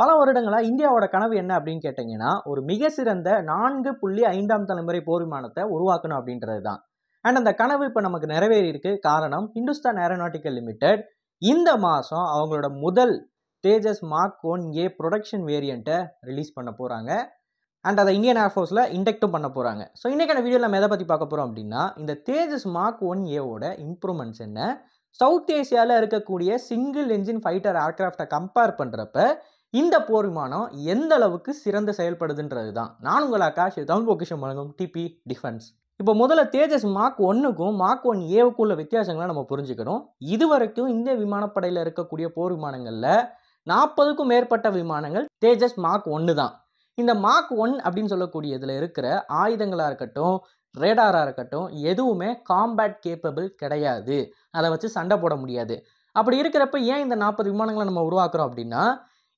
பல வருடங்களாக இந்தியாவோட கனவு என்ன அப்படின்னு கேட்டிங்கன்னா ஒரு மிக சிறந்த நான்கு புள்ளி ஐந்தாம் தலைமுறை போர் விமானத்தை உருவாக்கணும் அப்படின்றது தான் அண்ட் அந்த கனவு இப்போ நமக்கு நிறைவேறியிருக்கு காரணம் ஹிந்துஸ்தான் ஏரோநாட்டிக்கல் லிமிடெட் இந்த மாதம் அவங்களோட முதல் Tejas mark one A production வேரியண்ட்டை ரிலீஸ் பண்ண போகிறாங்க அண்ட் அதை இந்தியன் ஏர்ஃபோர்ஸில் இன்டெக்ட்டும் பண்ண போகிறாங்க ஸோ இன்றைக்கான வீடியோ நம்ம எதை பற்றி பார்க்க போகிறோம் அப்படின்னா இந்த தேஜஸ் மார்க் ஒன் ஏவோட இம்ப்ரூவ்மெண்ட்ஸ் என்ன சவுத் ஏசியாவில் இருக்கக்கூடிய சிங்கிள் என்ஜின் ஃபைட்டர் ஏர்க்ராஃப்டை கம்பேர் பண்ணுறப்ப இந்த போர் விமானம் எந்த அளவுக்கு சிறந்த செயல்படுதுன்றது தான் நான் உங்கள் ஆகாஷ் தமிழ் பொக்கிஷன் வழங்கும் டிபி டிஃபென்ஸ் இப்போ முதல்ல தேஜஸ் மார்க் ஒன்றுக்கும் மார்க் ஒன் ஏவுக்கும் உள்ள வித்தியாசங்களை நம்ம புரிஞ்சுக்கணும் இது வரைக்கும் இந்திய விமானப்படையில் இருக்கக்கூடிய போர் விமானங்களில் நாற்பதுக்கும் மேற்பட்ட விமானங்கள் தேஜஸ் மார்க் ஒன்று தான் இந்த மார்க் ஒன் அப்படின்னு சொல்லக்கூடியதில் இருக்கிற ஆயுதங்களாக இருக்கட்டும் ரேடாராக இருக்கட்டும் எதுவுமே காம்பேட் கேப்பபிள் கிடையாது அதை வச்சு சண்டை போட முடியாது அப்படி இருக்கிறப்ப ஏன் இந்த நாற்பது விமானங்களை நம்ம உருவாக்குறோம் அப்படின்னா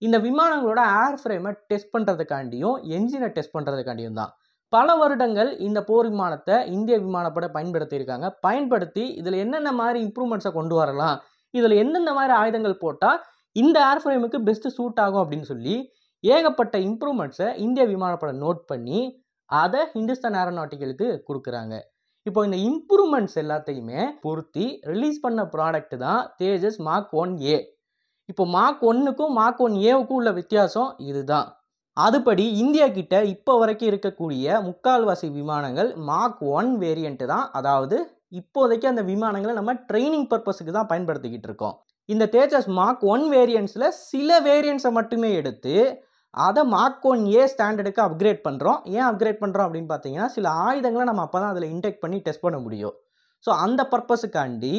இந்த விமானங்களோட ஏர் ஃப்ரேமை டெஸ்ட் பண்ணுறதுக்காண்டியும் என்ஜினை டெஸ்ட் பண்ணுறதுக்காண்டியும் தான் பல வருடங்கள் இந்த போர் விமானத்தை இந்திய விமானப்படை பயன்படுத்தியிருக்காங்க பயன்படுத்தி இதில் என்னென்ன மாதிரி இம்ப்ரூவ்மெண்ட்ஸை கொண்டு வரலாம் இதில் எந்தெந்த மாதிரி ஆயுதங்கள் போட்டால் இந்த ஏர் ஃப்ரேமுக்கு பெஸ்ட்டு சூட் ஆகும் அப்படின்னு சொல்லி ஏகப்பட்ட இம்ப்ரூவ்மெண்ட்ஸை இந்திய விமானப்படை நோட் பண்ணி அதை ஹிந்துஸ்தான் ஏரோநாட்டிக்கலுக்கு கொடுக்குறாங்க இப்போ இந்த இம்ப்ரூவ்மெண்ட்ஸ் எல்லாத்தையுமே பொருத்தி ரிலீஸ் பண்ண ப்ராடக்ட் தான் தேஜஸ் மார்க் ஒன் ஏ இப்போ மார்க் ஒன்றுக்கும் மார்க் ஒன் ஏவுக்கும் உள்ள வித்தியாசம் இதுதான் அதுபடி இந்தியா கிட்ட இப்போ வரைக்கும் இருக்கக்கூடிய முக்கால்வாசி விமானங்கள் மார்க் ஒன் வேரியண்ட்டு தான் அதாவது இப்போதைக்கு அந்த விமானங்களை நம்ம ட்ரைனிங் பர்பஸுக்கு தான் பயன்படுத்திக்கிட்டு இருக்கோம் இந்த தேஜஸ் மார்க் ஒன் வேரியன்ஸில் சில வேரியன்ஸை மட்டுமே எடுத்து அதை மார்க் ஒன் ஏ ஸ்டாண்டர்டுக்கு அப்கிரேட் பண்ணுறோம் ஏன் அப்கிரேட் பண்ணுறோம் அப்படின்னு பார்த்தீங்கன்னா சில ஆயுதங்களை நம்ம அப்போ தான் அதில் இன்டெக்ட் பண்ணி டெஸ்ட் பண்ண முடியும் ஸோ அந்த பர்பஸுக்காண்டி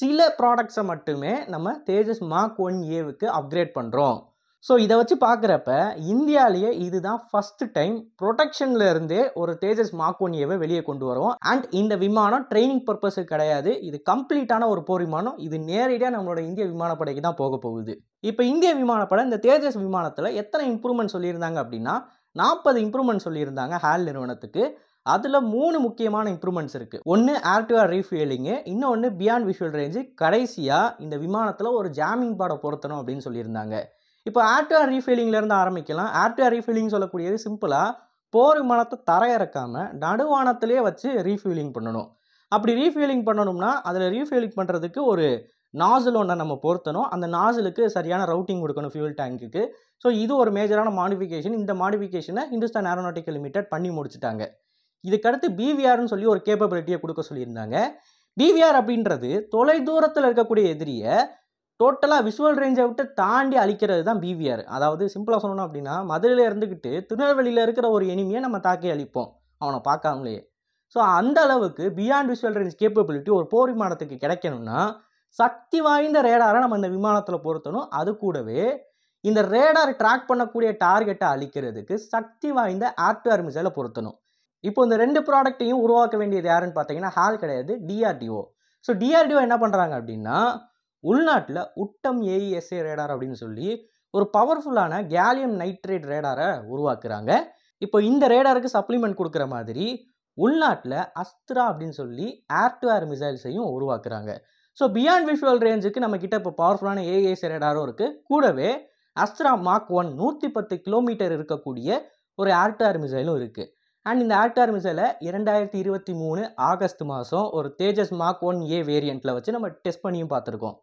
சில ப்ராடக்ட்ஸை மட்டுமே நம்ம தேஜஸ் மார்க் ஒன் ஏவுக்கு அப்கிரேட் பண்ணுறோம் ஸோ இதை வச்சு பார்க்குறப்ப இந்தியாவிலேயே இதுதான் ஃபஸ்ட்டு டைம் ப்ரொடெக்ஷன்ல இருந்தே ஒரு தேஜஸ் மார்க் ஒன் ஏவை வெளியே கொண்டு வரும் அண்ட் இந்த விமானம் ட்ரைனிங் பர்பஸு கிடையாது இது கம்ப்ளீட்டான ஒரு போர் விமானம் இது நேரடியாக நம்மளோட இந்திய விமானப்படைக்கு தான் போக போகுது இப்போ இந்திய விமானப்படை இந்த தேஜஸ் விமானத்தில் எத்தனை இம்ப்ரூவ்மெண்ட் சொல்லியிருந்தாங்க அப்படின்னா நாற்பது இம்ப்ரூவ்மெண்ட் சொல்லியிருந்தாங்க ஹேல் நிறுவனத்துக்கு அதில் மூணு முக்கியமான இம்ப்ரூவ்மெண்ட்ஸ் இருக்குது ஒன்று ஆக்டிவாக ரீஃபியூலிங்கு இன்னொன்று பியாண்ட் விஷுவல் ரேஞ்சு கடைசியாக இந்த விமானத்தில் ஒரு ஜாமிங் பாடை பொருத்தணும் அப்படின்னு சொல்லியிருந்தாங்க இப்போ ஆர் ரீஃபீலிங்லேருந்து ஆரம்பிக்கலாம் ஆர் ரீஃபீலிங் சொல்லக்கூடியது சிம்பிளாக போர் விமானத்தை தரையிறக்காமல் நடுவானத்திலே வச்சு ரீஃபியூலிங் பண்ணணும் அப்படி ரீஃபியூலிங் பண்ணணும்னா அதில் ரீஃபியூலிங் பண்ணுறதுக்கு ஒரு நாசில் ஒன்றை நம்ம பொருத்தணும் அந்த நாசிலுக்கு சரியான ரவுட்டிங் கொடுக்கணும் ஃபியூல் டேங்க்குக்கு ஸோ இது ஒரு மேஜரான மாடிஃபிகேஷன் இந்த மாடிஃபிகேஷனை ஹிந்துஸ்தான் ஏரோநாட்டிக் லிமிடெட் பண்ணி முடிச்சுட்டாங்க இதுக்கடுத்து பிவிஆர்னு சொல்லி ஒரு கேப்பபிலிட்டியை கொடுக்க சொல்லியிருந்தாங்க பிவிஆர் அப்படின்றது தொலை தூரத்தில் இருக்கக்கூடிய எதிரியை டோட்டலாக விஷுவல் ரேஞ்சை விட்டு தாண்டி அழிக்கிறது தான் பிவிஆர் அதாவது சிம்பிளாக சொல்லணும் அப்படின்னா மதுரையில் இருந்துக்கிட்டு திருநெல்வேலியில் இருக்கிற ஒரு எனிமையை நம்ம தாக்கி அழிப்போம் அவனை பார்க்காமலேயே ஸோ அந்த அளவுக்கு பியாண்ட் விஷுவல் ரேஞ்ச் கேப்பபிலிட்டி ஒரு போர் விமானத்துக்கு கிடைக்கணும்னா சக்தி வாய்ந்த ரேடாரை நம்ம இந்த விமானத்தில் பொருத்தணும் அது கூடவே இந்த ரேடார் ட்ராக் பண்ணக்கூடிய டார்கெட்டை அழிக்கிறதுக்கு சக்தி வாய்ந்த ஆர்டுவேர் மிசைலை பொருத்தணும் இப்போ இந்த ரெண்டு ப்ராடக்ட்டையும் உருவாக்க வேண்டியது யாருன்னு பார்த்தீங்கன்னா ஹால் கிடையாது டிஆர்டிஓ ஸோ டிஆர்டிஓ என்ன பண்ணுறாங்க அப்படின்னா உள்நாட்டில் உட்டம் ஏஇஎஸ்ஏ ரேடார் e அப்படின்னு சொல்லி ஒரு பவர்ஃபுல்லான கேலியம் நைட்ரேட் ரேடாரை உருவாக்குறாங்க இப்போ இந்த ரேடாருக்கு சப்ளிமெண்ட் கொடுக்குற மாதிரி உள்நாட்டில் அஸ்த்ரா அப்படின்னு சொல்லி ஏர் டு ஏர் மிசைல்ஸையும் உருவாக்குறாங்க ஸோ பியாண்ட் விஷுவல் ரேஞ்சுக்கு நம்ம கிட்ட இப்போ பவர்ஃபுல்லான ஏஏஎஸ் ரேடாரும் இருக்குது கூடவே அஸ்த்ரா மார்க் ஒன் நூற்றி பத்து கிலோமீட்டர் இருக்கக்கூடிய ஒரு ஏர் டு ஏர் மிசைலும் இருக்குது அண்ட் இந்த ஆக்டார் மிசலை இரண்டாயிரத்தி இருபத்தி மூணு ஆகஸ்ட் மாதம் ஒரு தேஜஸ் மார்க் ஒன் ஏ வேரியண்ட்டில் வச்சு நம்ம டெஸ்ட் பண்ணியும் பார்த்துருக்கோம்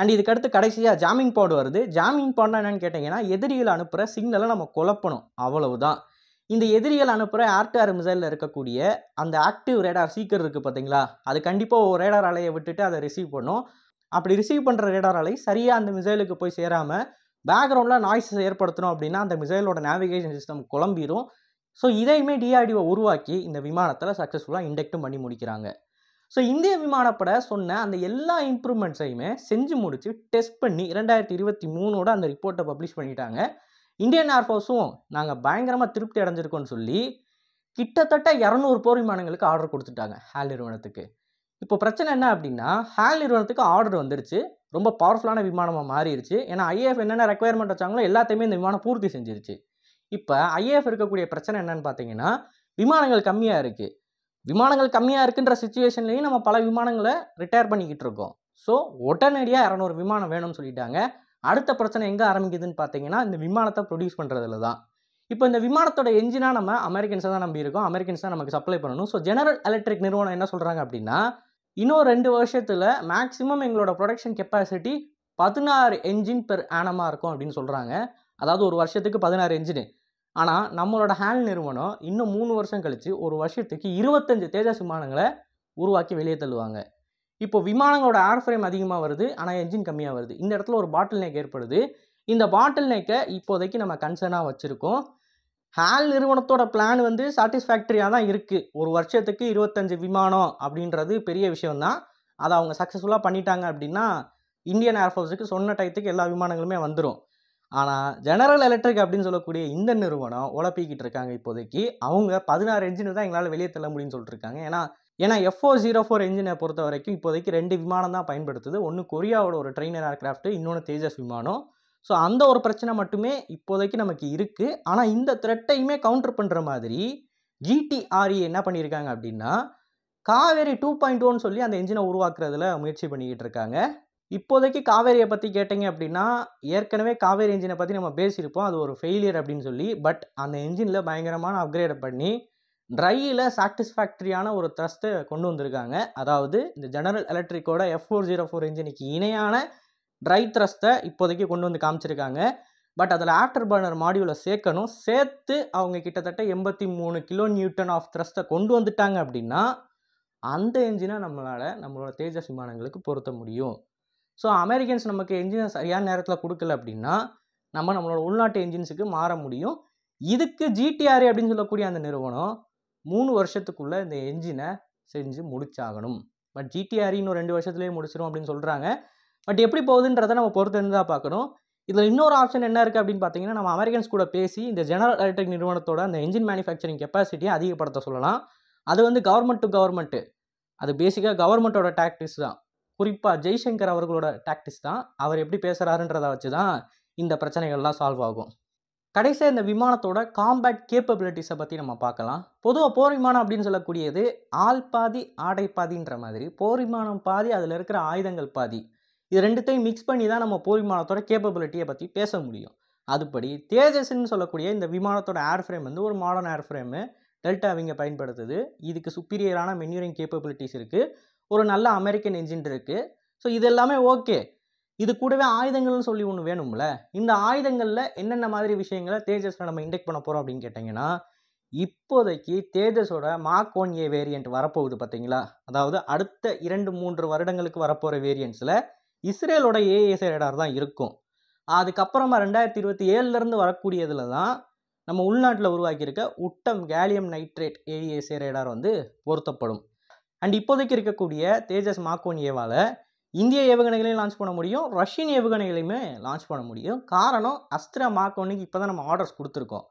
அண்ட் இதுக்கடுத்து கடைசியாக ஜாமிங் பாடு வருது ஜாமிங் பாடுனா என்னென்னு கேட்டிங்கன்னா எதிரியில் அனுப்புகிற சிக்னலை நம்ம குழப்பணும் அவ்வளவுதான் இந்த எதிரிகள் அனுப்புகிற ஆர்டிஆர் மிசைலில் இருக்கக்கூடிய அந்த ஆக்டிவ் ரேடார் சீக்கர் இருக்குது பார்த்தீங்களா அது கண்டிப்பாக ஒரு ரேடார் அலையை விட்டுட்டு அதை ரிசீவ் பண்ணும் அப்படி ரிசீவ் பண்ணுற ரேடார் அலை சரியாக அந்த மிசைலுக்கு போய் சேராமல் பேக்ரவுண்டில் நாய்ஸ் ஏற்படுத்தணும் அப்படின்னா அந்த மிசைலோட நேவிகேஷன் சிஸ்டம் குழம்பிடும் ஸோ இதையுமே டிஆர்டிஓ உருவாக்கி இந்த விமானத்தில் சக்ஸஸ்ஃபுல்லாக இண்டக்ட்டும் பண்ணி முடிக்கிறாங்க ஸோ இந்திய விமானப்படை சொன்ன அந்த எல்லா இம்ப்ரூவ்மெண்ட்ஸையுமே செஞ்சு முடித்து டெஸ்ட் பண்ணி ரெண்டாயிரத்தி இருபத்தி மூணோட அந்த ரிப்போர்ட்டை பப்ளிஷ் பண்ணிட்டாங்க இந்தியன் ஏர்ஃபோர்ஸும் நாங்கள் பயங்கரமாக திருப்தி அடைஞ்சிருக்கோம்னு சொல்லி கிட்டத்தட்ட இரநூறு போர் விமானங்களுக்கு ஆர்டர் கொடுத்துட்டாங்க ஹேல் நிறுவனத்துக்கு இப்போ பிரச்சனை என்ன அப்படின்னா ஹேல் நிறுவனத்துக்கு ஆர்டர் வந்துருச்சு ரொம்ப பவர்ஃபுல்லான விமானமாக மாறிடுச்சு ஏன்னா ஐஏஎஃப் என்னென்ன ரெக்குயர்மெண்ட் வச்சாங்களோ எல்லாத்தையுமே இந்த விமானம் பூர்த்தி செஞ்சிருச்சு இப்போ ஐஏஎஃப் இருக்கக்கூடிய பிரச்சனை என்னன்னு பார்த்தீங்கன்னா விமானங்கள் கம்மியாக இருக்குது விமானங்கள் கம்மியாக இருக்குன்ற சுச்சுவேஷன்லேயும் நம்ம பல விமானங்களை ரிட்டையர் பண்ணிக்கிட்டு இருக்கோம் ஸோ உடனடியாக இரநூறு விமானம் வேணும்னு சொல்லிட்டாங்க அடுத்த பிரச்சனை எங்கே ஆரம்பிக்குதுன்னு பார்த்தீங்கன்னா இந்த விமானத்தை ப்ரொடியூஸ் பண்ணுறதுல தான் இப்போ இந்த விமானத்தோட என்ஜினாக நம்ம அமெரிக்கன்ஸை தான் நம்பி இருக்கோம் அமெரிக்கன்ஸ் தான் நமக்கு சப்ளை பண்ணணும் ஸோ ஜெனரல் எலக்ட்ரிக் நிறுவனம் என்ன சொல்கிறாங்க அப்படின்னா இன்னும் ரெண்டு வருஷத்தில் மேக்ஸிமம் எங்களோட ப்ரொடக்ஷன் கெப்பாசிட்டி பதினாறு என்ஜின் பெர் ஆனமாக இருக்கும் அப்படின்னு சொல்கிறாங்க அதாவது ஒரு வருஷத்துக்கு பதினாறு இன்ஜினு ஆனால் நம்மளோட ஹேல் நிறுவனம் இன்னும் மூணு வருஷம் கழித்து ஒரு வருஷத்துக்கு இருபத்தஞ்சு தேஜாஸ் விமானங்களை உருவாக்கி வெளியே தள்ளுவாங்க இப்போ விமானங்களோட ஏர் ஃப்ரேம் அதிகமாக வருது ஆனால் என்ஜின் கம்மியாக வருது இந்த இடத்துல ஒரு பாட்டில் நேக் ஏற்படுது இந்த பாட்டில் நேக்கை இப்போதைக்கு நம்ம கன்சர்னாக வச்சுருக்கோம் ஹேல் நிறுவனத்தோட பிளான் வந்து சாட்டிஸ்ஃபேக்டரியாக தான் இருக்குது ஒரு வருஷத்துக்கு இருபத்தஞ்சு விமானம் அப்படின்றது பெரிய விஷயம்தான் அதை அவங்க சக்ஸஸ்ஃபுல்லாக பண்ணிட்டாங்க அப்படின்னா இந்தியன் ஏர்ஃபோர்ஸுக்கு சொன்ன டயத்துக்கு எல்லா விமானங்களுமே வந்துடும் ஆனால் ஜெனரல் எலக்ட்ரிக் அப்படின்னு சொல்லக்கூடிய இந்த நிறுவனம் உழப்பிக்கிட்டு இருக்காங்க இப்போதைக்கு அவங்க பதினாறு என்ஜின் தான் எங்களால் வெளியே தள்ள முடியும்னு சொல்லிட்டு இருக்காங்க ஏன்னா ஏன்னா எஃப்ஓ ஜீரோ ஃபோர் இன்ஜினை பொறுத்த வரைக்கும் இப்போதைக்கு ரெண்டு விமானம் தான் பயன்படுத்துது ஒன்று கொரியாவோட ஒரு ட்ரெயின் ஏர்க்ராஃப்ட் இன்னொன்று தேஜஸ் விமானம் ஸோ அந்த ஒரு பிரச்சனை மட்டுமே இப்போதைக்கு நமக்கு இருக்குது ஆனால் இந்த த்ரெட்டையுமே கவுண்டர் பண்ணுற மாதிரி ஜிடிஆர்இ e என்ன பண்ணியிருக்காங்க அப்படின்னா காவேரி டூ பாயிண்ட் ஒன் சொல்லி அந்த என்ஜினை உருவாக்குறதுல முயற்சி பண்ணிக்கிட்டு இருக்காங்க இப்போதைக்கு காவேரியை பற்றி கேட்டிங்க அப்படின்னா ஏற்கனவே காவேரி இன்ஜினை பற்றி நம்ம பேசியிருப்போம் அது ஒரு ஃபெயிலியர் அப்படின்னு சொல்லி பட் அந்த இன்ஜினில் பயங்கரமான அப்கிரேட் பண்ணி ட்ரையில் சாட்டிஸ்ஃபேக்டரியான ஒரு த்ரஸ்ட்டை கொண்டு வந்திருக்காங்க அதாவது இந்த ஜெனரல் எலக்ட்ரிக்கோட எஃப் ஃபோர் ஜீரோ ஃபோர் இன்ஜினுக்கு இணையான ட்ரை த்ரஸ்ட்டை இப்போதைக்கு கொண்டு வந்து காமிச்சிருக்காங்க பட் அதில் ஆஃப்டர் பர்னர் மாடியூலை சேர்க்கணும் சேர்த்து அவங்க கிட்டத்தட்ட எண்பத்தி மூணு கிலோ நியூட்டன் ஆஃப் த்ரஸ்ட்டை கொண்டு வந்துட்டாங்க அப்படின்னா அந்த இன்ஜினை நம்மளால் நம்மளோட தேஜஸ் விமானங்களுக்கு பொருத்த முடியும் ஸோ அமெரிக்கன்ஸ் நமக்கு என்ஜின் சரியான நேரத்தில் கொடுக்கல அப்படின்னா நம்ம நம்மளோட உள்நாட்டு என்ஜின்ஸுக்கு மாற முடியும் இதுக்கு ஜிடிஆர் அப்படின்னு சொல்லக்கூடிய அந்த நிறுவனம் மூணு வருஷத்துக்குள்ளே இந்த என்ஜினை செஞ்சு முடிச்சாகணும் பட் ஜிடிஆர் இன்னும் ரெண்டு வருஷத்துலேயே முடிச்சிடும் அப்படின்னு சொல்கிறாங்க பட் எப்படி போகுதுன்றத நம்ம பொறுத்து இருந்தால் பார்க்கணும் இதில் இன்னொரு ஆப்ஷன் என்ன இருக்குது அப்படின்னு பார்த்தீங்கன்னா நம்ம அமெரிக்கன்ஸ் கூட பேசி இந்த ஜெனரல் எலக்ட்ரிக் நிறுவனத்தோட அந்த என்ஜின் மேனுஃபேக்சரிங் கெப்பாசிட்டியை அதிகப்படுத்த சொல்லலாம் அது வந்து கவர்மெண்ட் டு கவர்மெண்ட்டு அது பேசிக்காக கவர்மெண்ட்டோட டாக்டிக்ஸ் தான் குறிப்பாக ஜெய்சங்கர் அவர்களோட டாக்டிக்ஸ் தான் அவர் எப்படி பேசுகிறாருன்றதை வச்சு தான் இந்த பிரச்சனைகள்லாம் சால்வ் ஆகும் கடைசியாக இந்த விமானத்தோட காம்பேட் கேப்பபிலிட்டிஸை பற்றி நம்ம பார்க்கலாம் பொதுவாக போர் விமானம் அப்படின்னு சொல்லக்கூடியது ஆள் பாதி ஆடை பாதின்ற மாதிரி போர் விமானம் பாதி அதில் இருக்கிற ஆயுதங்கள் பாதி இது ரெண்டுத்தையும் மிக்ஸ் பண்ணி தான் நம்ம போர் விமானத்தோட கேப்பபிலிட்டியை பற்றி பேச முடியும் அதுபடி தேஜஸ்ன்னு சொல்லக்கூடிய இந்த விமானத்தோட ஏர் ஃப்ரேம் வந்து ஒரு மாடர்ன் ஏர் ஃப்ரேமு டெல்டா அவங்க பயன்படுத்துது இதுக்கு சுப்பீரியரான மென்யூரிங் கேப்பபிலிட்டிஸ் இருக்குது ஒரு நல்ல அமெரிக்கன் இன்ஜின் இருக்குது ஸோ இது எல்லாமே ஓகே இது கூடவே ஆயுதங்கள்னு சொல்லி ஒன்று வேணும்ல இந்த ஆயுதங்களில் என்னென்ன மாதிரி விஷயங்களை தேஜஸில் நம்ம இண்டெக்ட் பண்ண போகிறோம் அப்படின்னு கேட்டிங்கன்னா இப்போதைக்கு தேஜஸோட மார்க் ஏ வேரியண்ட் வரப்போகுது பார்த்தீங்களா அதாவது அடுத்த இரண்டு மூன்று வருடங்களுக்கு வரப்போகிற வேரியன்ஸில் இஸ்ரேலோட ஏஏஎஸ் ரேடார் தான் இருக்கும் அதுக்கப்புறமா ரெண்டாயிரத்தி இருபத்தி ஏழுலேருந்து வரக்கூடியதில் தான் நம்ம உள்நாட்டில் உருவாக்கியிருக்க உட்டம் கேலியம் நைட்ரேட் ஏஏஎஸ்ஏ ரேடார் வந்து பொருத்தப்படும் அண்ட் இப்போதைக்கு இருக்கக்கூடிய தேஜஸ் மாக்கோன் ஏவால் இந்திய ஏவுகணைகளையும் லான்ச் பண்ண முடியும் ரஷ்யன் ஏவுகணைகளையுமே லான்ச் பண்ண முடியும் காரணம் அஸ்திர மாக்கோனுக்கு இப்போ தான் நம்ம ஆர்டர்ஸ் கொடுத்துருக்கோம்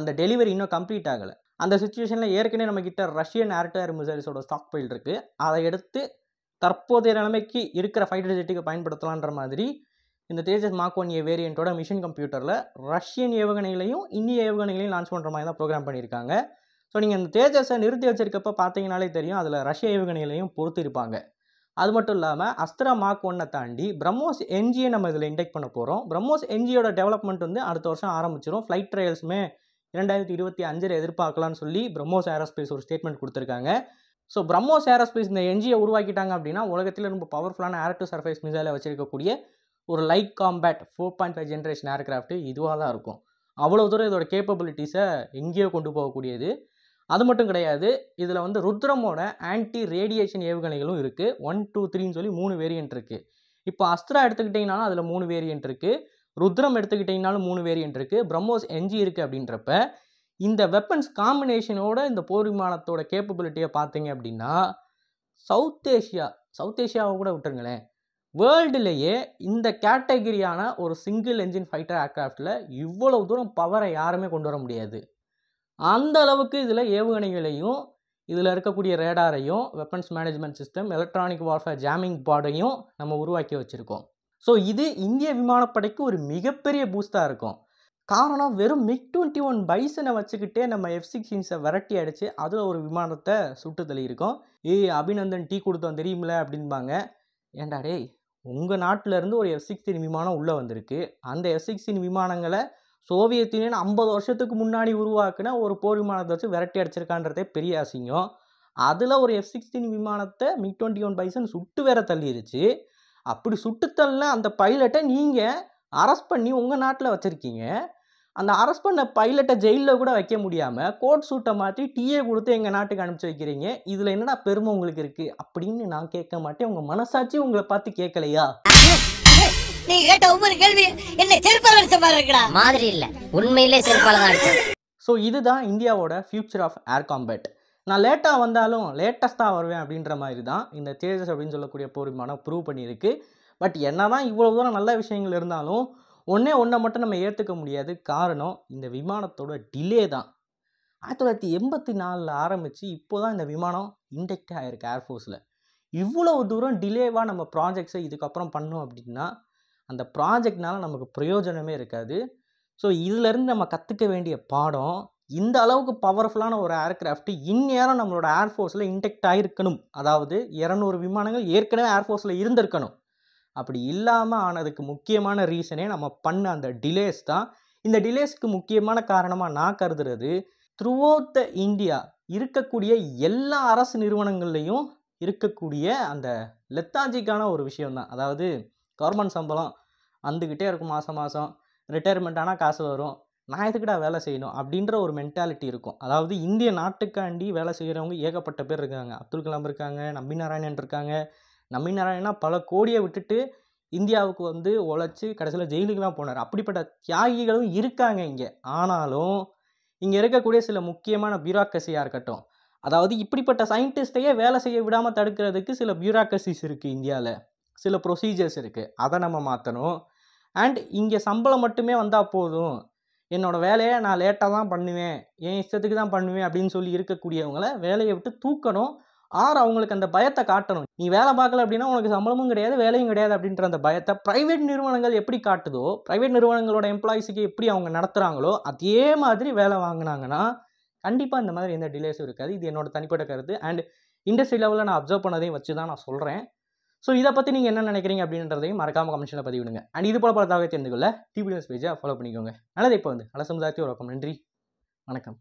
அந்த டெலிவரி இன்னும் கம்ப்ளீட் ஆகலை அந்த சுச்சுவேஷனில் ஏற்கனவே நம்மக்கிட்ட ரஷ்யன் ஆர்டர் மிசைல்ஸோட ஸ்டாக் பைல் இருக்குது அதை எடுத்து தற்போதைய நிலைமைக்கு இருக்கிற ஃபைட்டர் ஜெட்டுக்கு பயன்படுத்தலான்ற மாதிரி இந்த தேஜஸ் மாக்கோன் ஏ வேரியண்ட்டோட மிஷின் கம்ப்யூட்டரில் ரஷ்யன் ஏவுகணைகளையும் இந்திய ஏவுகணைகளையும் லான்ச் பண்ணுற மாதிரி தான் ப்ரோக்ராம் பண்ணியிருக்காங்க ஸோ நீங்கள் அந்த தேஜஸை நிறுத்தி வச்சிருக்கப்ப பார்த்தீங்கனாலே தெரியும் அதில் ரஷ்ய ஏவுகணைகளையும் பொறுத்திருப்பாங்க அது மட்டும் இல்லாமல் அஸ்திரா மார்க் ஒன்றை தாண்டி பிரம்மோஸ் என்ஜியை நம்ம இதில் இன்டெக்ட் பண்ண போகிறோம் பிரம்மோஸ் என்ஜியோட டெவலப்மெண்ட் வந்து அடுத்த வருஷம் ஆரம்பிச்சிடும் ஃப்ளைட் ட்ரையல்ஸுமே இரண்டாயிரத்தி இருபத்தி அஞ்சில் எதிர்பார்க்கலாம்னு சொல்லி பிரம்மோஸ் ஏரோஸ்பேஸ் ஒரு ஸ்டேட்மெண்ட் கொடுத்துருக்காங்க ஸோ பிரம்மோஸ் ஏரோஸ்பேஸ் இந்த என்ஜியை உருவாக்கிட்டாங்க அப்படின்னா உலகத்தில் ரொம்ப பவர்ஃபுல்லான ஏர் டு சர்ஃபேஸ் மிசைலை வச்சிருக்கக்கூடிய ஒரு light combat four point five generation aircraft இதுவாக தான் இருக்கும் அவ்வளோ தூரம் இதோட கேப்பபிலிட்டிஸை எங்கேயோ கொண்டு போகக்கூடியது அது மட்டும் கிடையாது இதில் வந்து ருத்ரமோட ஆன்டி ரேடியேஷன் ஏவுகணைகளும் இருக்குது ஒன் டூ த்ரீன்னு சொல்லி மூணு வேரியன்ட் இருக்குது இப்போ அஸ்திரா எடுத்துக்கிட்டிங்கனாலும் அதில் மூணு வேரியன்ட் இருக்குது ருத்ரம் எடுத்துக்கிட்டிங்கனாலும் மூணு வேரியன்ட் இருக்குது பிரம்மோஸ் எஞ்சி இருக்குது அப்படின்றப்ப இந்த வெப்பன்ஸ் காம்பினேஷனோட இந்த போர் விமானத்தோட கேப்பபிலிட்டியை பார்த்தீங்க அப்படின்னா சவுத் ஏஷியா சவுத் ஏஷியாவை கூட விட்டுருங்களேன் வேர்ல்டுலேயே இந்த கேட்டகிரியான ஒரு சிங்கிள் என்ஜின் ஃபைட்டர் ஏர்க்ராஃப்டில் இவ்வளவு தூரம் பவரை யாருமே கொண்டு வர முடியாது அந்த அளவுக்கு இதில் ஏவுகணைகளையும் இதில் இருக்கக்கூடிய ரேடாரையும் weapons management system electronic warfare jamming பாடையும் நம்ம உருவாக்கி வச்சுருக்கோம் ஸோ இது இந்திய விமானப்படைக்கு ஒரு மிகப்பெரிய பூஸ்ட்டாக இருக்கும் காரணம் வெறும் மிக் டுவெண்ட்டி ஒன் பைசனை வச்சுக்கிட்டே நம்ம எஃப் சிக்ஸ்டீன்ஸை விரட்டி அடித்து அதில் ஒரு விமானத்தை சுட்டு தள்ளியிருக்கோம் ஏய் அபிநந்தன் டீ கொடுத்தோம் தெரியுமில அப்படின்பாங்க ஏண்டா டேய் உங்கள் நாட்டிலேருந்து ஒரு எஃப் சிக்ஸ்டீன் விமானம் உள்ளே வந்திருக்கு அந்த எஃப் சிக்ஸ்டீன் விமானங்களை சோவியத் யூனியன் ஐம்பது வருஷத்துக்கு முன்னாடி உருவாக்குன ஒரு போர் விமானத்தை வச்சு விரட்டி அடிச்சிருக்கான்றதே பெரிய அசிங்கம் அதில் ஒரு எஃப் சிக்ஸ்டீன் விமானத்தை மிக் டுவெண்ட்டி ஒன் பைசன் சுட்டு வேற தள்ளிடுச்சு அப்படி சுட்டுத்தள்ள அந்த பைலட்டை நீங்கள் அரெஸ்ட் பண்ணி உங்கள் நாட்டில் வச்சுருக்கீங்க அந்த அரெஸ்ட் பண்ண பைலட்டை ஜெயிலில் கூட வைக்க முடியாமல் கோட் சூட்டை மாற்றி டீயை கொடுத்து எங்கள் நாட்டுக்கு அனுப்பிச்சி வைக்கிறீங்க இதில் என்னடா பெருமை உங்களுக்கு இருக்குது அப்படின்னு நான் கேட்க மாட்டேன் உங்கள் மனசாட்சி உங்களை பார்த்து கேட்கலையா நீ கேட்ட ஒவ்வொரு கேள்வி என்ன செருப்பால் அடிச்ச மாதிரி இருக்கடா மாதிரி இல்ல உண்மையிலே செருப்பால தான் அடிச்சேன் ஸோ இதுதான் இந்தியாவோட ஃபியூச்சர் ஆஃப் ஏர் காம்பேட் நான் லேட்டாக வந்தாலும் லேட்டஸ்ட்டாக வருவேன் அப்படின்ற மாதிரி தான் இந்த தேஜஸ் அப்படின்னு சொல்லக்கூடிய போர் விமானம் ப்ரூவ் பண்ணியிருக்கு பட் என்ன தான் இவ்வளோ தூரம் நல்ல விஷயங்கள் இருந்தாலும் ஒன்றே ஒன்றை மட்டும் நம்ம ஏற்றுக்க முடியாது காரணம் இந்த விமானத்தோட டிலே தான் ஆயிரத்தி தொள்ளாயிரத்தி எண்பத்தி நாலில் ஆரம்பித்து இப்போ தான் இந்த விமானம் இண்டெக்ட் ஆகிருக்கு ஏர்ஃபோர்ஸில் இவ்வளோ தூரம் டிலேவாக நம்ம ப்ராஜெக்ட்ஸை இதுக்கப்புறம் பண்ணோம் அப்படின்னா அந்த ப்ராஜெக்ட்னால் நமக்கு பிரயோஜனமே இருக்காது ஸோ இதிலேருந்து நம்ம கற்றுக்க வேண்டிய பாடம் இந்த அளவுக்கு பவர்ஃபுல்லான ஒரு ஏர்க்ராஃப்ட் இந்நேரம் நம்மளோட ஏர்ஃபோர்ஸில் இன்டெக்ட் ஆகிருக்கணும் அதாவது இரநூறு விமானங்கள் ஏற்கனவே ஏர்ஃபோர்ஸில் இருந்திருக்கணும் அப்படி இல்லாமல் ஆனதுக்கு முக்கியமான ரீசனே நம்ம பண்ண அந்த டிலேஸ் தான் இந்த டிலேஸ்க்கு முக்கியமான காரணமாக நான் கருதுறது த்ரூ அவுட் த இந்தியா இருக்கக்கூடிய எல்லா அரசு நிறுவனங்கள்லேயும் இருக்கக்கூடிய அந்த லெத்தாஜிக்கான ஒரு விஷயம்தான் அதாவது கவர்மெண்ட் சம்பளம் வந்துக்கிட்டே இருக்கும் மாதம் மாதம் ரிட்டையர்மெண்ட் ஆனால் காசு வரும் நான் எதுக்கிட்ட வேலை செய்யணும் அப்படின்ற ஒரு மென்டாலிட்டி இருக்கும் அதாவது இந்திய நாட்டுக்காண்டி வேலை செய்கிறவங்க ஏகப்பட்ட பேர் இருக்காங்க அப்துல் கலாம் இருக்காங்க நம்பி நாராயணன் இருக்காங்க நம்பி நாராயணனா பல கோடியை விட்டுட்டு இந்தியாவுக்கு வந்து உழைச்சி கடைசியில் ஜெயிலுக்குலாம் போனார் அப்படிப்பட்ட தியாகிகளும் இருக்காங்க இங்கே ஆனாலும் இங்கே இருக்கக்கூடிய சில முக்கியமான பியூராக்கசியாக இருக்கட்டும் அதாவது இப்படிப்பட்ட சயின்டிஸ்ட்டையே வேலை செய்ய விடாமல் தடுக்கிறதுக்கு சில பியூராக்கசிஸ் இருக்குது இந்தியாவில் சில ப்ரொசீஜர்ஸ் இருக்குது அதை நம்ம மாற்றணும் அண்ட் இங்கே சம்பளம் மட்டுமே வந்தால் போதும் என்னோடய வேலையை நான் லேட்டாக தான் பண்ணுவேன் என் இஷ்டத்துக்கு தான் பண்ணுவேன் அப்படின்னு சொல்லி இருக்கக்கூடியவங்கள வேலையை விட்டு தூக்கணும் ஆர் அவங்களுக்கு அந்த பயத்தை காட்டணும் நீ வேலை பார்க்கல அப்படின்னா உனக்கு சம்பளமும் கிடையாது வேலையும் கிடையாது அப்படின்ற அந்த பயத்தை ப்ரைவேட் நிறுவனங்கள் எப்படி காட்டுதோ ப்ரைவேட் நிறுவனங்களோட எம்ப்ளாயிஸுக்கு எப்படி அவங்க நடத்துகிறாங்களோ அதே மாதிரி வேலை வாங்கினாங்கன்னா கண்டிப்பாக இந்த மாதிரி எந்த டிலேஸும் இருக்காது இது என்னோடய தனிப்பட்ட கருத்து அண்ட் இண்டஸ்ட்ரி லெவலில் நான் அப்சர்வ் பண்ணதையும் வச்சு தான் நான் சொல்கிறேன் ஸோ இதை பற்றி நீங்கள் என்ன நினைக்கிறீங்க அப்படின்றதையும் மறக்காமல் கமெண்ட்ஸில் பதிவிடுங்க அண்ட் இது போல பல தகவலை தெரிந்து கொள்ள டிபிஎஸ் பேஜை ஃபாலோ பண்ணிக்கோங்க நல்லது இப்போ வந்து நல்ல சமுதாயத்தை உறக்கம் நன்றி வணக்கம்